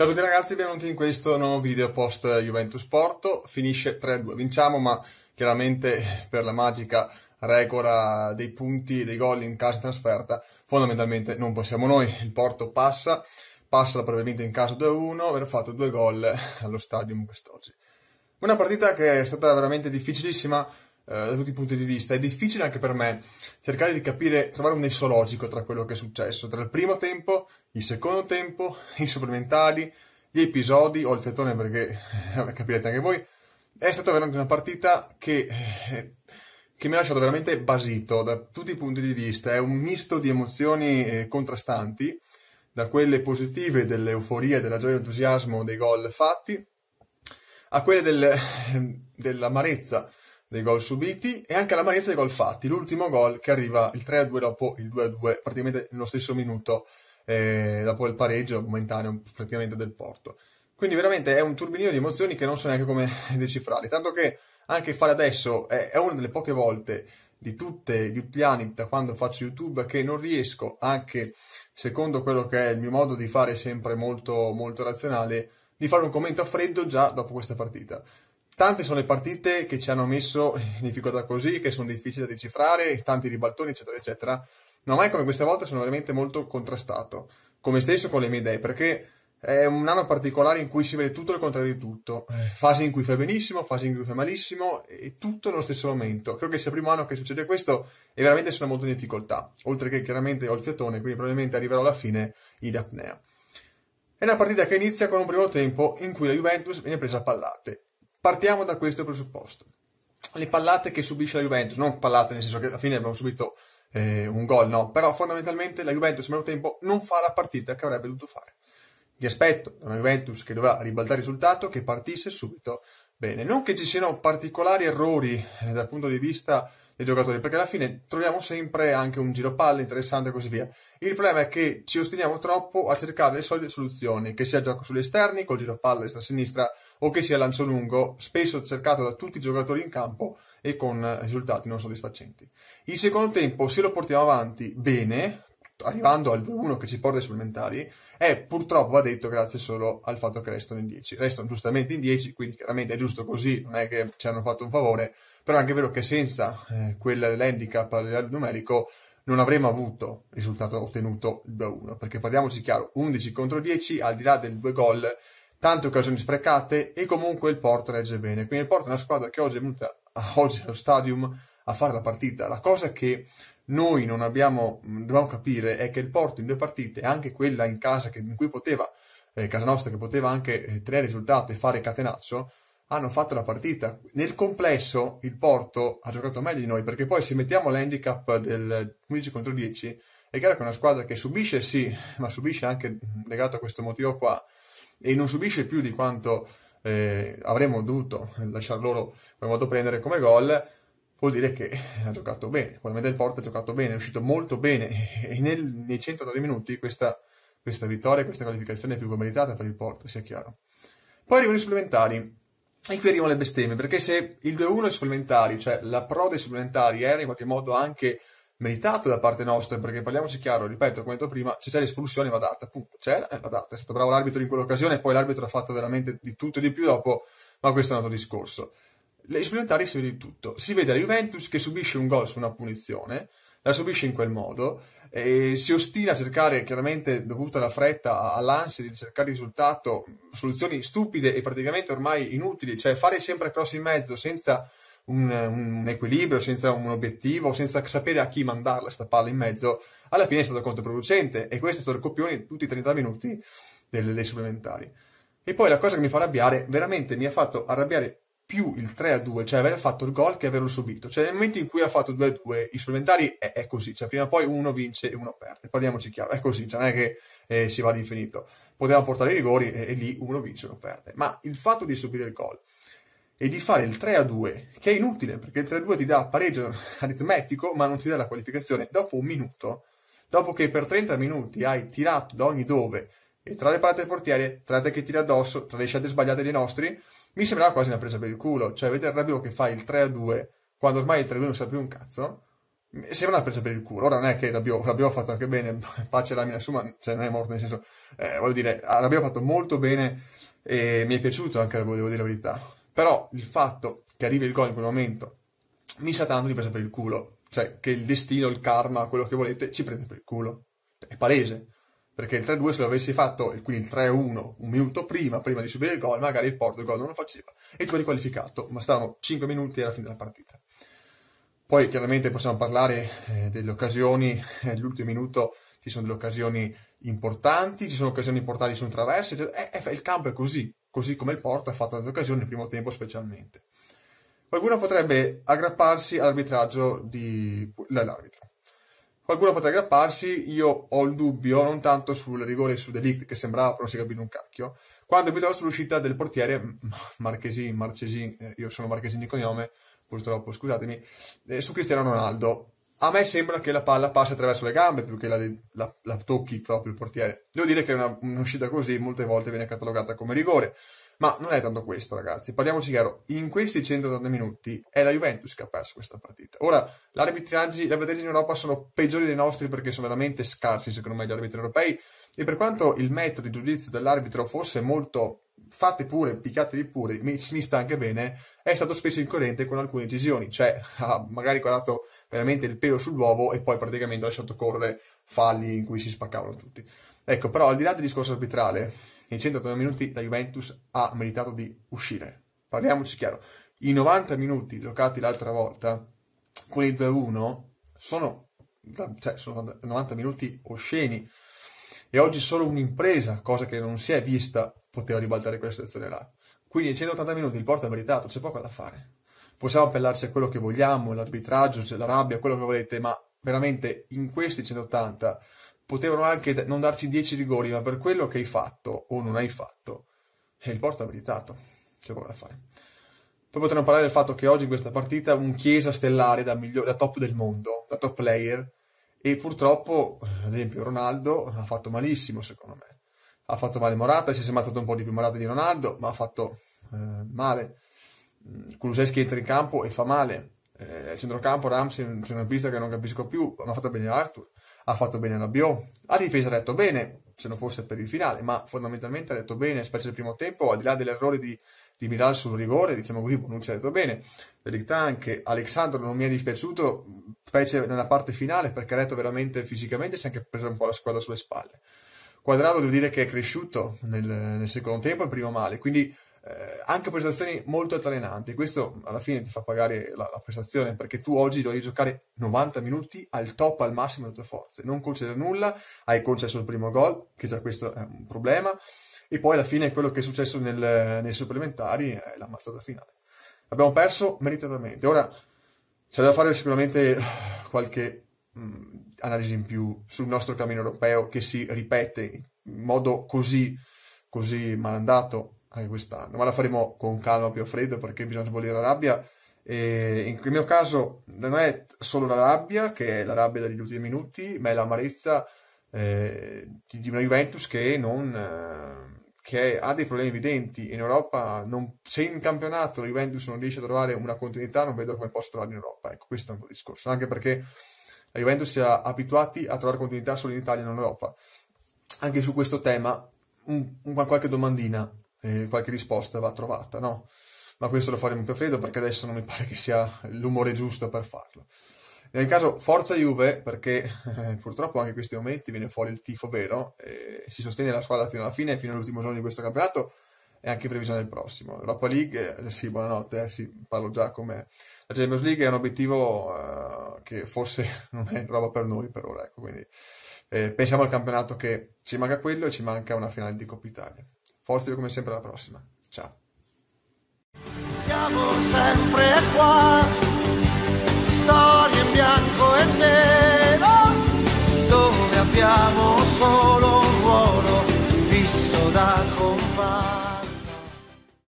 Ciao a tutti ragazzi, benvenuti in questo nuovo video post Juventus Porto. Finisce 3-2, vinciamo, ma chiaramente per la magica regola dei punti, e dei gol in casa di trasferta, fondamentalmente non possiamo noi. Il Porto passa, passa probabilmente in casa 2-1, aver fatto due gol allo stadium quest'oggi. Una partita che è stata veramente difficilissima, eh, da tutti i punti di vista. È difficile anche per me cercare di capire, trovare un nesso logico tra quello che è successo, tra il primo tempo, il secondo tempo, i supplementari, gli episodi, ho il fettone perché capirete anche voi. È stata veramente una partita che, eh, che mi ha lasciato veramente basito da tutti i punti di vista. È un misto di emozioni eh, contrastanti, da quelle positive dell'euforia, della gioia e dell'entusiasmo dei gol fatti, a quelle del, ehm, dell'amarezza dei gol subiti e anche l'amarezza dei gol fatti. L'ultimo gol che arriva il 3-2 dopo il 2-2, praticamente nello stesso minuto, eh, dopo il pareggio momentaneo praticamente del Porto. Quindi veramente è un turbinio di emozioni che non so neanche come decifrare. Tanto che anche fare adesso è, è una delle poche volte di tutti gli anni da quando faccio YouTube che non riesco, anche secondo quello che è il mio modo di fare sempre molto, molto razionale, di fare un commento a freddo già dopo questa partita. Tante sono le partite che ci hanno messo in difficoltà così, che sono difficili da decifrare, tanti ribaltoni, eccetera, eccetera. Ma mai come questa volta sono veramente molto contrastato, come stesso con le mie idee, perché è un anno particolare in cui si vede tutto il contrario di tutto, eh, fasi in cui fai benissimo, fasi in cui fai malissimo, e tutto nello stesso momento. Credo che sia il primo anno che succede questo e veramente sono molto in difficoltà, oltre che chiaramente ho il fiatone, quindi probabilmente arriverò alla fine in apnea. È una partita che inizia con un primo tempo in cui la Juventus viene presa a pallate, Partiamo da questo presupposto. Le pallate che subisce la Juventus, non pallate nel senso che alla fine abbiamo subito eh, un gol, no, però fondamentalmente la Juventus nel primo tempo non fa la partita che avrebbe dovuto fare. Mi aspetto da una Juventus che doveva ribaltare il risultato, che partisse subito bene. Non che ci siano particolari errori eh, dal punto di vista dei giocatori, perché alla fine troviamo sempre anche un giro palle interessante e così via. Il problema è che ci ostiniamo troppo a cercare le solite soluzioni, che sia il gioco sugli esterni, col giro palle destra-sinistra, sinistra o che sia lancio lungo, spesso cercato da tutti i giocatori in campo e con risultati non soddisfacenti. Il secondo tempo, se lo portiamo avanti bene, arrivando al 2-1 che ci porta ai supplementari, è purtroppo, va detto, grazie solo al fatto che restano in 10. Restano giustamente in 10, quindi chiaramente è giusto così, non è che ci hanno fatto un favore, però è anche vero che senza eh, quella dell'handicap numerico non avremmo avuto risultato ottenuto il 2-1, perché parliamoci chiaro, 11 contro 10, al di là del 2 gol, tante occasioni sprecate e comunque il Porto regge bene. Quindi il Porto è una squadra che oggi è venuta oggi allo stadium a fare la partita. La cosa che noi non abbiamo, mm, dobbiamo capire è che il Porto in due partite, anche quella in casa che, in cui poteva, eh, casa nostra che poteva anche eh, tenere risultati e fare catenaccio, hanno fatto la partita. Nel complesso il Porto ha giocato meglio di noi perché poi se mettiamo l'handicap del 15 contro 10 è chiaro che è una squadra che subisce sì, ma subisce anche mm, legato a questo motivo qua e non subisce più di quanto eh, avremmo dovuto lasciar loro avremmo dovuto prendere come gol, vuol dire che ha giocato bene. Probabilmente il Porto ha giocato bene, è uscito molto bene e nel, nei 103 minuti questa, questa vittoria, questa qualificazione è più che meritata per il Porto, sia chiaro. Poi arrivano i supplementari. E qui arrivano le bestemmie, perché se il 2-1 ai supplementari, cioè la pro dei supplementari era in qualche modo anche meritato da parte nostra, perché parliamoci chiaro, ripeto, come detto prima, se c'è l'espulsione va data, punto, c'era e eh, va data, è stato bravo l'arbitro in quell'occasione, poi l'arbitro ha fatto veramente di tutto e di più dopo, ma questo è un altro discorso. Le supplementari si vede di tutto, si vede la Juventus che subisce un gol su una punizione, la subisce in quel modo, e si ostina a cercare, chiaramente dovuta alla fretta, all'ansia di cercare risultato, soluzioni stupide e praticamente ormai inutili, cioè fare sempre cross in mezzo senza un, un equilibrio, senza un obiettivo, senza sapere a chi mandarla questa palla in mezzo, alla fine è stato controproducente e questo è stato il copione di tutti i 30 minuti delle, delle supplementari. E poi la cosa che mi fa arrabbiare, veramente mi ha fatto arrabbiare più il 3 a 2, cioè aver fatto il gol che averlo subito. Cioè, nel momento in cui ha fatto 2 a 2, i supplementari è, è, così, cioè prima o poi uno vince e uno perde. Parliamoci chiaro, è così, cioè non è che eh, si va all'infinito. Poteva portare i rigori e, e, lì uno vince e uno perde. Ma il fatto di subire il gol, e di fare il 3 a 2, che è inutile perché il 3 a 2 ti dà pareggio aritmetico, ma non ti dà la qualificazione dopo un minuto. Dopo che per 30 minuti hai tirato da ogni dove e tra le parate del portiere, tra te che tira addosso, tra le scelte sbagliate dei nostri, mi sembrava quasi una presa per il culo. Cioè, vedete il rabbio che fa il 3 a 2 quando ormai il 3 a 2 non sa più un cazzo. Sembra una presa per il culo. Ora non è che l'abbiamo fatto anche bene, pace alla mina suma, cioè non è morto nel senso, eh, voglio dire, l'abbiamo fatto molto bene e mi è piaciuto anche Rabiot, devo dire la verità però il fatto che arrivi il gol in quel momento mi sa tanto di presa per il culo. Cioè, che il destino, il karma, quello che volete, ci prende per il culo. È palese. Perché il 3-2 se lo avessi fatto, quindi il 3-1, un minuto prima, prima di subire il gol, magari il Porto il gol non lo faceva e tu eri qualificato. Ma stavano 5 minuti alla fine della partita. Poi chiaramente possiamo parlare eh, delle occasioni, all'ultimo eh, minuto ci sono delle occasioni importanti, ci sono occasioni importanti, su un traverse, eh, eh, il campo è così così come il Porto ha fatto altre occasioni nel primo tempo specialmente. Qualcuno potrebbe aggrapparsi all'arbitraggio dell'arbitro. Qualcuno potrebbe aggrapparsi, io ho il dubbio, non tanto sul rigore e su Delict, che sembrava però non si capì un cacchio, quando quanto piuttosto sull'uscita del portiere Marchesin, Marchesin, eh, io sono Marchesin di cognome, purtroppo, scusatemi, eh, su Cristiano Ronaldo a me sembra che la palla passi attraverso le gambe più che la, la, la tocchi proprio il portiere. Devo dire che una, un'uscita così molte volte viene catalogata come rigore. Ma non è tanto questo, ragazzi. Parliamoci chiaro: in questi 180 minuti è la Juventus che ha perso questa partita. Ora, gli arbitraggi in Europa sono peggiori dei nostri perché sono veramente scarsi, secondo me, gli arbitri europei. E per quanto il metodo di giudizio dell'arbitro fosse molto fate pure, picchiatevi pure, mi, mi sta anche bene, è stato spesso incoerente con alcune decisioni, cioè ah, ha magari guardato veramente il pelo sull'uovo e poi praticamente ha lasciato correre falli in cui si spaccavano tutti. Ecco, però al di là del discorso arbitrale, in 180 minuti la Juventus ha meritato di uscire. Parliamoci chiaro, i 90 minuti giocati l'altra volta, con il 2-1, sono, cioè, sono 90 minuti osceni e oggi solo un'impresa, cosa che non si è vista poteva ribaltare quella situazione là. Quindi in 180 minuti il Porto è meritato, c'è poco da fare. Possiamo appellarci a quello che vogliamo, l'arbitraggio, la rabbia, quello che volete, ma veramente in questi 180 potevano anche non darci 10 rigori, ma per quello che hai fatto o non hai fatto, e eh, il Porto è meritato, c'è poco da fare. Poi potremmo parlare del fatto che oggi in questa partita un Chiesa stellare da, migliore, da top del mondo, da top player, e purtroppo, ad esempio, Ronaldo ha fatto malissimo secondo me ha fatto male Morata, si è sembrato un po' di più Morata di Ronaldo, ma ha fatto eh, male. Mm, Kuluseschi entra in campo e fa male. Eh, centrocampo Ramsey, una pista che non capisco più, ma ha fatto bene Arthur, ha fatto bene Rabiot. La difesa ha detto bene, se non fosse per il finale, ma fondamentalmente ha detto bene, specie il primo tempo, al di là dell'errore di, di Miral sul rigore, diciamo così, Bonucci ha detto bene, Delicta anche, Alexandro non mi è dispiaciuto, specie nella parte finale, perché ha detto veramente fisicamente si è anche preso un po' la squadra sulle spalle. Quadrado devo dire che è cresciuto nel, nel secondo tempo e primo male, quindi eh, anche prestazioni molto altalenanti. Questo alla fine ti fa pagare la, la, prestazione perché tu oggi dovevi giocare 90 minuti al top, al massimo delle tue forze, non concedere nulla. Hai concesso il primo gol, che già questo è un problema, e poi alla fine quello che è successo nel, nei supplementari è l'ammazzata finale. Abbiamo perso meritatamente. Ora c'è da fare sicuramente qualche. Mh, mm, analisi in più sul nostro cammino europeo che si ripete in modo così, così malandato anche quest'anno, ma la faremo con calma più a freddo perché bisogna sbollire la rabbia. E in quel mio caso non è solo la rabbia, che è la rabbia degli ultimi minuti, ma è l'amarezza eh, di una Juventus che, non, eh, che ha dei problemi evidenti. In Europa, non, se in campionato la Juventus non riesce a trovare una continuità, non vedo come possa trovare in Europa. Ecco, questo è un po' il discorso. Anche perché la Juventus sia abituati a trovare continuità solo in Italia e in Europa. Anche su questo tema un, un, qualche domandina, eh, qualche risposta va trovata, no? Ma questo lo faremo più a freddo perché adesso non mi pare che sia l'umore giusto per farlo. Nel caso Forza Juve, perché eh, purtroppo anche in questi momenti viene fuori il tifo vero, eh, si sostiene la squadra fino alla fine, fino all'ultimo giorno di questo campionato, e anche in previsione del prossimo. L'Europa League, eh, sì, buonanotte, eh, sì, parlo già come... La Champions League è un obiettivo eh, che forse non è roba per noi per ora, ecco, quindi eh, pensiamo al campionato che ci manca quello e ci manca una finale di Coppa Italia. Forse come sempre alla prossima. Ciao. Siamo sempre qua, storie in bianco e nero, dove abbiamo solo un ruolo fisso da comprare.